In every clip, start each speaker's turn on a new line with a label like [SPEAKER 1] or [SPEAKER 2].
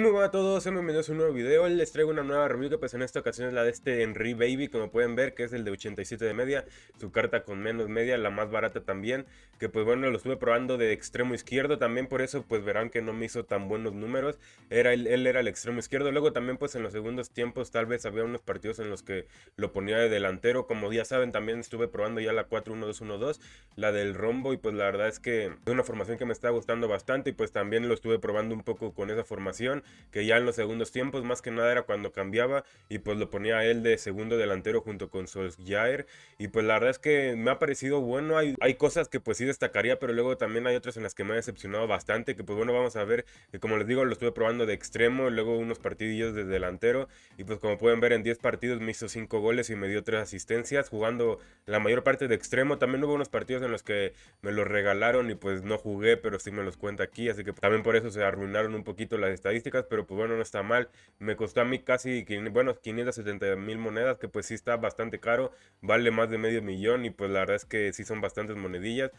[SPEAKER 1] muy buenas a todos, bienvenidos a un nuevo video, les traigo una nueva review que pues en esta ocasión es la de este Henry Baby, como pueden ver que es el de 87 de media, su carta con menos media, la más barata también, que pues bueno lo estuve probando de extremo izquierdo también, por eso pues verán que no me hizo tan buenos números, era él era el extremo izquierdo, luego también pues en los segundos tiempos tal vez había unos partidos en los que lo ponía de delantero, como ya saben también estuve probando ya la 4-1-2-1-2, la del rombo y pues la verdad es que es una formación que me está gustando bastante y pues también lo estuve probando un poco con esa formación, que ya en los segundos tiempos más que nada era cuando cambiaba y pues lo ponía él de segundo delantero junto con Solskjaer y pues la verdad es que me ha parecido bueno, hay, hay cosas que pues sí destacaría pero luego también hay otras en las que me ha decepcionado bastante que pues bueno vamos a ver que como les digo lo estuve probando de extremo luego unos partidillos de delantero y pues como pueden ver en 10 partidos me hizo 5 goles y me dio 3 asistencias jugando la mayor parte de extremo también hubo unos partidos en los que me los regalaron y pues no jugué pero sí me los cuenta aquí así que también por eso se arruinaron un poquito las estadísticas pero pues bueno, no está mal. Me costó a mí casi, bueno, 570 mil monedas, que pues sí está bastante caro, vale más de medio millón y pues la verdad es que sí son bastantes monedillas.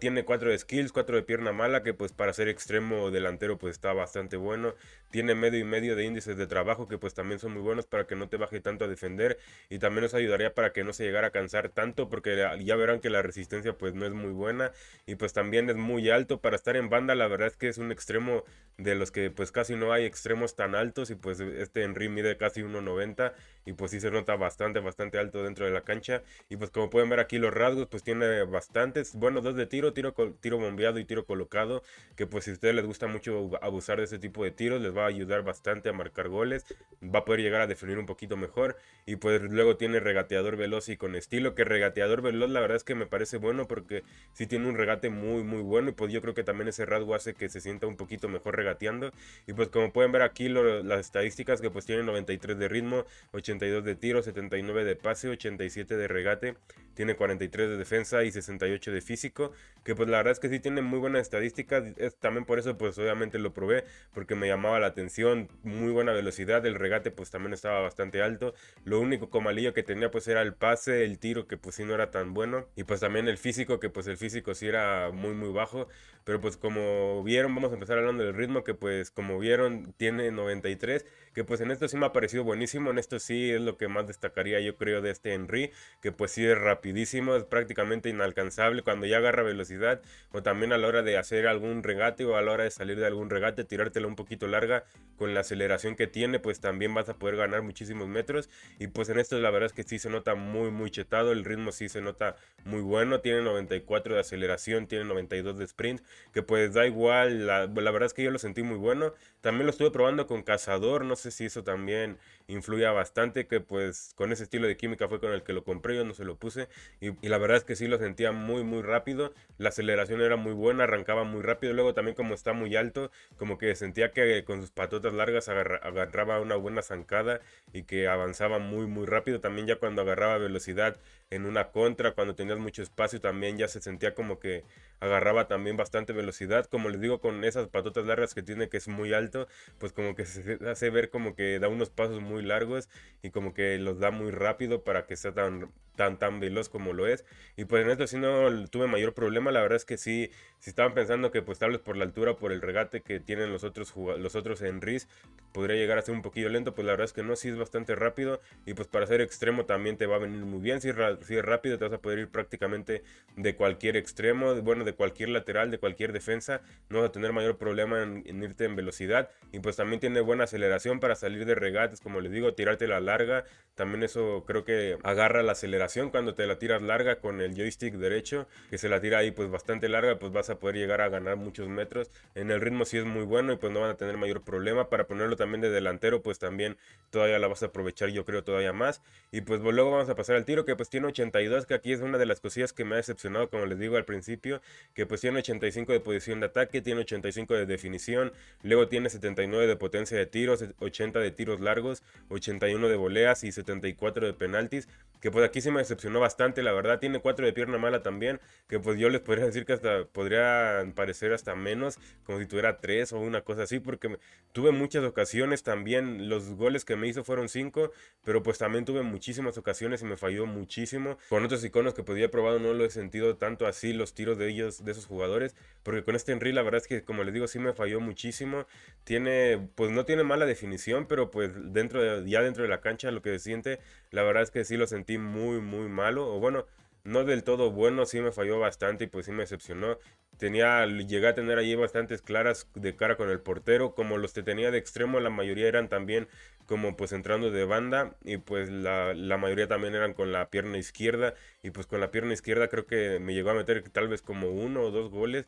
[SPEAKER 1] Tiene 4 de skills, 4 de pierna mala, que pues para ser extremo delantero pues está bastante bueno. Tiene medio y medio de índices de trabajo, que pues también son muy buenos para que no te baje tanto a defender. Y también nos ayudaría para que no se llegara a cansar tanto, porque ya verán que la resistencia pues no es muy buena. Y pues también es muy alto para estar en banda, la verdad es que es un extremo de los que pues casi no hay extremos tan altos y pues este Henry mide casi 1,90 y pues sí se nota bastante, bastante alto dentro de la cancha y pues como pueden ver aquí los rasgos pues tiene bastantes, bueno dos de tiro, tiro, tiro bombeado y tiro colocado que pues si a ustedes les gusta mucho abusar de ese tipo de tiros les va a ayudar bastante a marcar goles, va a poder llegar a definir un poquito mejor y pues luego tiene regateador veloz y con estilo que regateador veloz la verdad es que me parece bueno porque si tiene un regate muy muy bueno y pues yo creo que también ese rasgo hace que se sienta un poquito mejor regateando. Y pues como pueden ver aquí las estadísticas que pues tiene 93 de ritmo, 82 de tiro, 79 de pase, 87 de regate, tiene 43 de defensa y 68 de físico. Que pues la verdad es que sí tiene muy buenas estadísticas. Es, también por eso pues obviamente lo probé porque me llamaba la atención. Muy buena velocidad, el regate pues también estaba bastante alto. Lo único comalillo que tenía pues era el pase, el tiro que pues sí no era tan bueno. Y pues también el físico que pues el físico sí era muy muy bajo. Pero pues como vieron vamos a empezar hablando del ritmo que pues como vieron tiene 93 que pues en esto sí me ha parecido buenísimo, en esto sí es lo que más destacaría yo creo de este Henry, que pues sí es rapidísimo, es prácticamente inalcanzable cuando ya agarra velocidad o también a la hora de hacer algún regate o a la hora de salir de algún regate, Tirártelo un poquito larga con la aceleración que tiene, pues también vas a poder ganar muchísimos metros y pues en esto la verdad es que sí se nota muy muy chetado, el ritmo sí se nota muy bueno, tiene 94 de aceleración, tiene 92 de sprint, que pues da igual, la, la verdad es que yo lo sentí muy bueno, también lo estuve probando con cazador, no sé si eso también influía bastante, que pues con ese estilo de química fue con el que lo compré, yo no se lo puse. Y, la verdad es que sí lo sentía muy, muy rápido. La aceleración era muy buena, arrancaba muy rápido. Luego también como está muy alto, como que sentía que con sus patotas largas agarraba una buena zancada y que avanzaba muy, muy rápido. También ya cuando agarraba velocidad en una contra, cuando tenías mucho espacio, también ya se sentía como que agarraba también bastante velocidad. Como les digo, con esas patotas largas que tiene, que es muy alto, pues como que se hace ver como que da unos pasos muy largos y como que los da muy rápido para que sea tan tan tan veloz como lo es y pues en esto si no tuve mayor problema la verdad es que sí si estaban pensando que pues tal vez por la altura por el regate que tienen los otros los otros en RIS podría llegar a ser un poquillo lento pues la verdad es que no sí es bastante rápido y pues para ser extremo también te va a venir muy bien si, es rápido te vas a poder ir prácticamente de cualquier extremo bueno de cualquier lateral de cualquier defensa no vas a tener mayor problema en irte en velocidad y pues también tiene buena aceleración para salir de regates, como les digo, tirarte la larga. También eso creo que agarra la aceleración cuando te la tiras larga con el joystick derecho, que se la tira ahí pues bastante larga, pues vas a poder llegar a ganar muchos metros. En el ritmo Si es muy bueno y pues no van a tener mayor problema. Para ponerlo también de delantero, pues también todavía la vas a aprovechar yo creo todavía más. Y pues, pues luego vamos a pasar al tiro que pues tiene 82, que aquí es una de las cosillas que me ha decepcionado, como les digo al principio, que pues tiene 85 de posición de ataque, tiene 85 de definición, luego tiene 79 de potencia de tiro. 80 de tiros largos, 81 de voleas y 74 de penaltis. Que pues aquí se me decepcionó bastante, la verdad. Tiene 4 de pierna mala también. Que pues yo les podría decir que hasta podría parecer hasta menos, como si tuviera 3 o una cosa así, porque tuve muchas ocasiones también. Los goles que me hizo fueron 5, pero pues también tuve muchísimas ocasiones y me falló muchísimo. Con otros iconos que podía probar, probado no lo he sentido tanto así los tiros de ellos, de esos jugadores, porque con este Henry la verdad es que como les digo sí me falló muchísimo. Tiene, pues no tiene mala definición pero pues dentro de, ya dentro de la cancha lo que se siente, la verdad es que sí lo sentí muy, muy malo. O bueno, no del todo bueno, sí me falló bastante y pues sí me decepcionó. Tenía, llegué a tener allí bastantes claras de cara con el portero, como los que tenía de extremo, la mayoría eran también como pues entrando de banda y pues la, la mayoría también eran con la pierna izquierda y pues con la pierna izquierda creo que me llegó a meter tal vez como uno o dos goles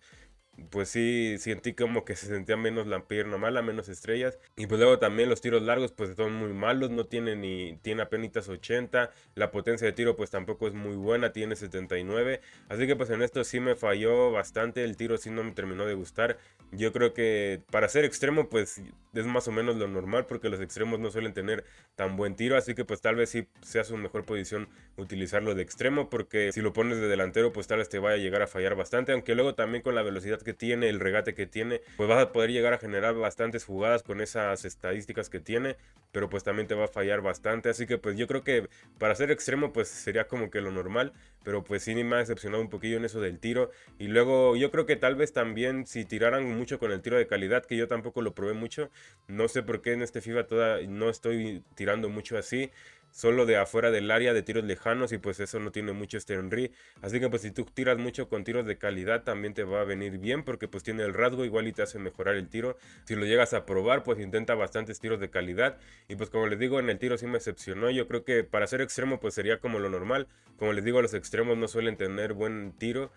[SPEAKER 1] pues sí sentí como que se sentía menos la pierna mala, menos estrellas. Y pues luego también los tiros largos pues son muy malos, no tiene ni, tiene apenas 80, la potencia de tiro pues tampoco es muy buena, tiene 79. Así que pues en esto sí me falló bastante, el tiro sí no me terminó de gustar. Yo creo que para ser extremo pues es más o menos lo normal porque los extremos no suelen tener tan buen tiro, así que pues tal vez sí sea su mejor posición utilizarlo de extremo porque si lo pones de delantero pues tal vez te vaya a llegar a fallar bastante, aunque luego también con la velocidad que que tiene, el regate que tiene, pues vas a poder llegar a generar bastantes jugadas con esas estadísticas que tiene, pero pues también te va a fallar bastante. Así que pues yo creo que para ser extremo pues sería como que lo normal, pero pues sí me ha decepcionado un poquillo en eso del tiro. Y luego yo creo que tal vez también si tiraran mucho con el tiro de calidad, que yo tampoco lo probé mucho, no sé por qué en este FIFA toda, no estoy tirando mucho así solo de afuera del área de tiros lejanos y pues eso no tiene mucho este Henry. Así que pues si tú tiras mucho con tiros de calidad también te va a venir bien porque pues tiene el rasgo igual y te hace mejorar el tiro. Si lo llegas a probar pues intenta bastantes tiros de calidad y pues como les digo en el tiro sí me excepcionó. Yo creo que para ser extremo pues sería como lo normal. Como les digo los extremos no suelen tener buen tiro.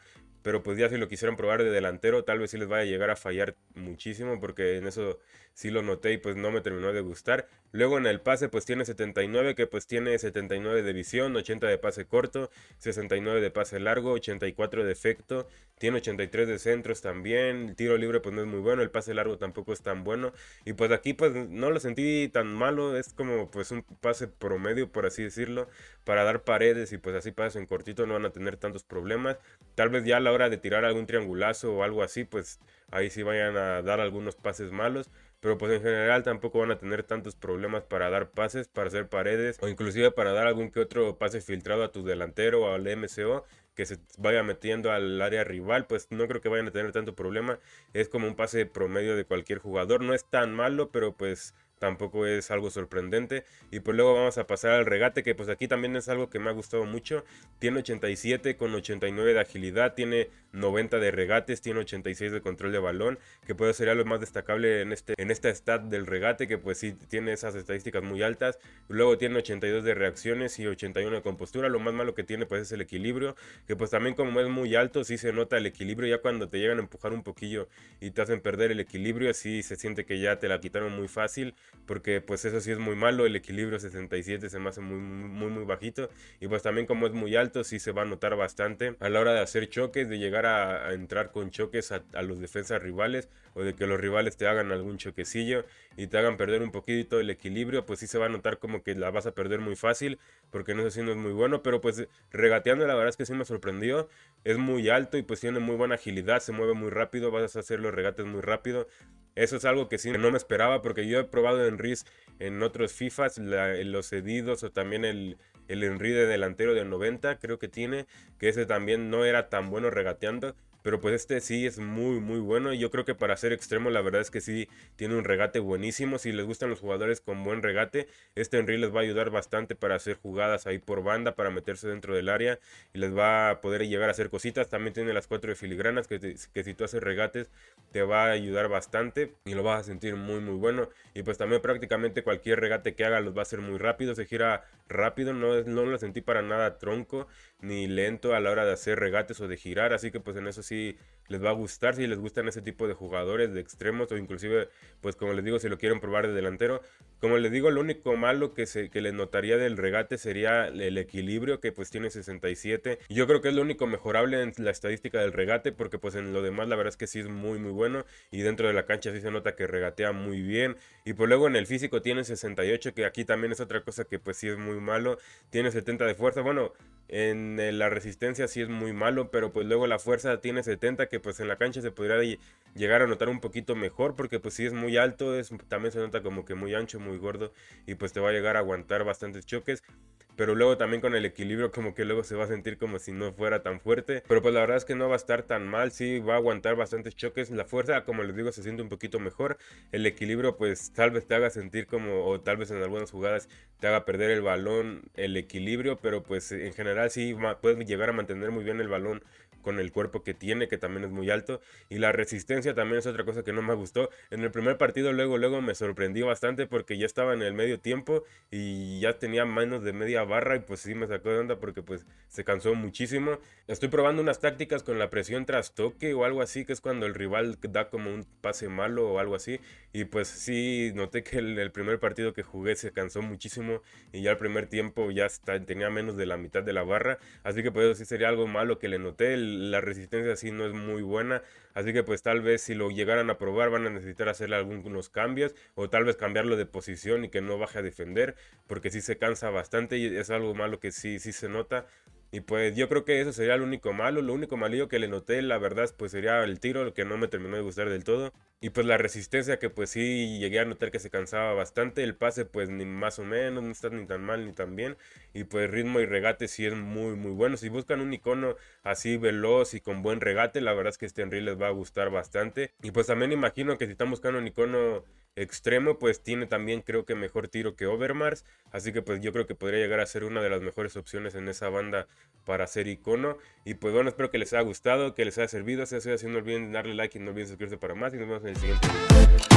[SPEAKER 1] Pero pues ya si lo quisieran probar de delantero, tal vez sí les vaya a llegar a fallar muchísimo, porque en eso sí lo noté y pues no me terminó de gustar. Luego en el pase pues tiene 79, que pues tiene 79 de visión, 80 de pase corto, 69 de pase largo, 84 de efecto, tiene 83 de centros también, el tiro libre pues no es muy bueno, el pase largo tampoco es tan bueno. Y pues aquí pues no lo sentí tan malo, es como pues un pase promedio por así decirlo, para dar paredes y pues así pases en cortito no van a tener tantos problemas. Tal vez ya a la hora de tirar algún triangulazo o algo así pues ahí sí vayan a dar algunos pases malos. Pero pues en general tampoco van a tener tantos problemas para dar pases, para hacer paredes o inclusive para dar algún que otro pase filtrado a tu delantero o al MCO que se vaya metiendo al área rival, pues no creo que vayan a tener tanto problema. Es como un pase promedio de cualquier jugador. No es tan malo, pero pues tampoco es algo sorprendente. Y pues luego vamos a pasar al regate, que pues aquí también es algo que me ha gustado mucho. Tiene 87 con 89 de agilidad, tiene 90 de regates, tiene 86 de control de balón, que puede ser lo más destacable en, este, en esta stat del regate, que pues sí tiene esas estadísticas muy altas. Luego tiene 82 de reacciones y 81 de compostura. Lo más malo que tiene pues es el equilibrio, que pues también como es muy alto, sí se nota el equilibrio ya cuando te llegan a empujar un poquillo y te hacen perder el equilibrio, así se siente que ya te la quitaron muy fácil porque pues eso sí es muy malo, el equilibrio 67 se me hace muy, muy, muy bajito y pues también como es muy alto sí se va a notar bastante a la hora de hacer choques, de llegar a, entrar con choques a, los defensas rivales o de que los rivales te hagan algún choquecillo y te hagan perder un poquito el equilibrio, pues sí se va a notar como que la vas a perder muy fácil porque no sé si no es muy bueno, pero pues regateando la verdad es que sí me sorprendió, es muy alto y pues tiene muy buena agilidad, se mueve muy rápido, vas a hacer los regates muy rápido, eso es algo que sí no me esperaba porque yo he probado Enriz en otros FIFAs, los cedidos o también el, el de delantero del 90, creo que tiene, que ese también no era tan bueno regateando. Pero pues este sí es muy, muy bueno. Y yo creo que para ser extremo, la verdad es que sí tiene un regate buenísimo. Si les gustan los jugadores con buen regate, este Henry les va a ayudar bastante para hacer jugadas ahí por banda, para meterse dentro del área y les va a poder llegar a hacer cositas. También tiene las cuatro de filigranas que, que si tú haces regates te va a ayudar bastante y lo vas a sentir muy, muy bueno. Y pues también prácticamente cualquier regate que haga los va a hacer muy rápido. Se gira rápido, no, no lo sentí para nada tronco ni lento a la hora de hacer regates o de girar, así que pues en eso sí les va a gustar si les gustan ese tipo de jugadores de extremos o inclusive, pues como les digo, si lo quieren probar de delantero. Como les digo, lo único malo que, se, que les notaría del regate sería el equilibrio que pues tiene 67. Yo creo que es lo único mejorable en la estadística del regate porque pues en lo demás la verdad es que sí es muy muy bueno y dentro de la cancha sí se nota que regatea muy bien y pues luego en el físico tiene 68 que aquí también es otra cosa que pues sí es muy malo. Tiene 70 de fuerza. Bueno, en eh, la resistencia sí es muy malo, pero pues luego la fuerza tiene 70, que pues en la cancha se podría llegar a notar un poquito mejor, porque pues si es muy alto, es, también se nota como que muy ancho, muy gordo, y pues te va a llegar a aguantar bastantes choques pero luego también con el equilibrio como que luego se va a sentir como si no fuera tan fuerte, pero pues la verdad es que no va a estar tan mal, sí va a aguantar bastantes choques, la fuerza como les digo se siente un poquito mejor, el equilibrio pues tal vez te haga sentir como, o tal vez en algunas jugadas te haga perder el balón, el equilibrio, pero pues en general sí puedes llegar a mantener muy bien el balón con el cuerpo que tiene, que también es muy alto. Y la resistencia también es otra cosa que no me gustó. En el primer partido luego, luego me sorprendió bastante porque ya estaba en el medio tiempo y ya tenía menos de media barra y pues sí me sacó de onda porque pues se cansó muchísimo. Estoy probando unas tácticas con la presión tras toque o algo así, que es cuando el rival da como un pase malo o algo así. Y pues sí, noté que el, el primer partido que jugué se cansó muchísimo y ya el primer tiempo ya tenía menos de la mitad de la barra. Así que pues sí sería algo malo que le noté. El, la resistencia así no es muy buena, así que pues tal vez si lo llegaran a probar van a necesitar hacer algunos cambios o tal vez cambiarlo de posición y que no baje a defender, porque si se cansa bastante y es algo malo que sí, sí se nota, y pues yo creo que eso sería el único malo. Lo único malillo que le noté, la verdad, pues sería el tiro, que no me terminó de gustar del todo. Y pues la resistencia, que pues sí llegué a notar que se cansaba bastante. El pase, pues ni más o menos, no está ni tan mal ni tan bien. Y pues ritmo y regate sí es muy, muy bueno. Si buscan un icono así veloz y con buen regate, la verdad es que este Henry les va a gustar bastante. Y pues también imagino que si están buscando un icono extremo, pues tiene también creo que mejor tiro que Overmars, así que pues yo creo que podría llegar a ser una de las mejores opciones en esa banda para ser icono. Y pues bueno, espero que les haya gustado, que les haya servido, si ha así no olviden darle like y no olviden suscribirse para más y nos vemos en el siguiente